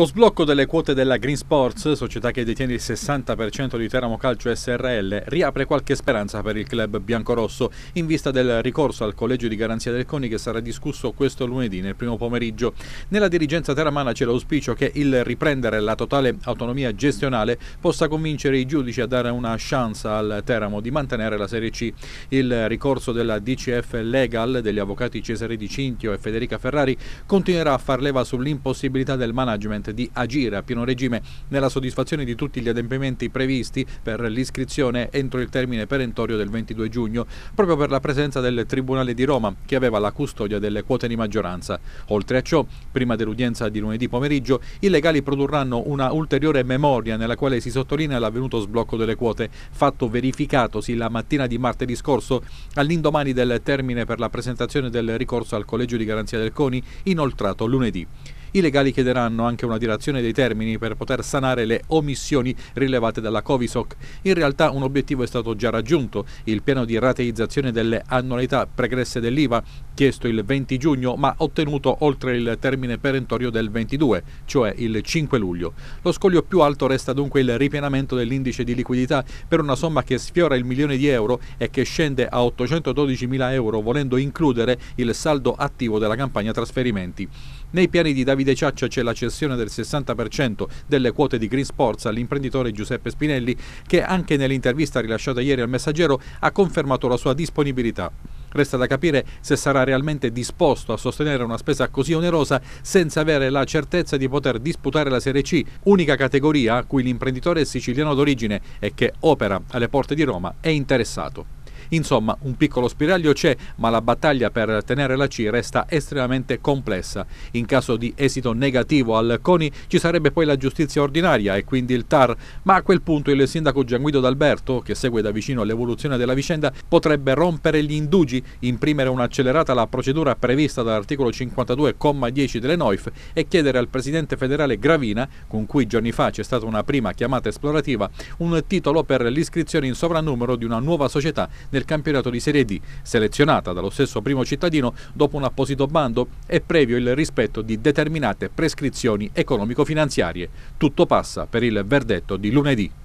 Lo sblocco delle quote della Green Sports, società che detiene il 60% di Teramo Calcio SRL, riapre qualche speranza per il club biancorosso in vista del ricorso al collegio di garanzia del CONI che sarà discusso questo lunedì nel primo pomeriggio. Nella dirigenza teramana c'è l'auspicio che il riprendere la totale autonomia gestionale possa convincere i giudici a dare una chance al Teramo di mantenere la Serie C. Il ricorso della DCF Legal degli avvocati Cesare Di Cintio e Federica Ferrari continuerà a far leva sull'impossibilità del management Consent di agire a pieno regime nella soddisfazione di tutti gli adempimenti previsti per l'iscrizione entro il termine perentorio del 22 giugno, proprio per la presenza del Tribunale di Roma, che aveva la custodia delle quote di maggioranza. Oltre a ciò, prima dell'udienza di lunedì pomeriggio, i legali produrranno una ulteriore memoria nella quale si sottolinea l'avvenuto sblocco delle quote, fatto verificatosi la mattina di martedì scorso, all'indomani del termine per la presentazione del ricorso al Collegio di Garanzia del CONI, inoltrato lunedì. I legali chiederanno anche una dilazione dei termini per poter sanare le omissioni rilevate dalla Covisoc. In realtà un obiettivo è stato già raggiunto, il piano di rateizzazione delle annualità pregresse dell'IVA, chiesto il 20 giugno ma ottenuto oltre il termine perentorio del 22, cioè il 5 luglio. Lo scoglio più alto resta dunque il ripienamento dell'indice di liquidità per una somma che sfiora il milione di euro e che scende a 812 mila euro volendo includere il saldo attivo della campagna trasferimenti. Nei piani di Davide Davide Ciaccia c'è la cessione del 60% delle quote di Green Sports all'imprenditore Giuseppe Spinelli che anche nell'intervista rilasciata ieri al Messaggero ha confermato la sua disponibilità. Resta da capire se sarà realmente disposto a sostenere una spesa così onerosa senza avere la certezza di poter disputare la Serie C, unica categoria a cui l'imprenditore siciliano d'origine e che opera alle porte di Roma è interessato. Insomma, un piccolo spiraglio c'è, ma la battaglia per tenere la C resta estremamente complessa. In caso di esito negativo al CONI ci sarebbe poi la giustizia ordinaria e quindi il TAR, ma a quel punto il sindaco Gianguido D'Alberto, che segue da vicino l'evoluzione della vicenda, potrebbe rompere gli indugi, imprimere un'accelerata alla procedura prevista dall'articolo 52,10 delle NOIF e chiedere al presidente federale Gravina, con cui giorni fa c'è stata una prima chiamata esplorativa, un titolo per l'iscrizione in sovrannumero di una nuova società nel del campionato di Serie D, selezionata dallo stesso primo cittadino dopo un apposito bando e previo il rispetto di determinate prescrizioni economico-finanziarie. Tutto passa per il verdetto di lunedì.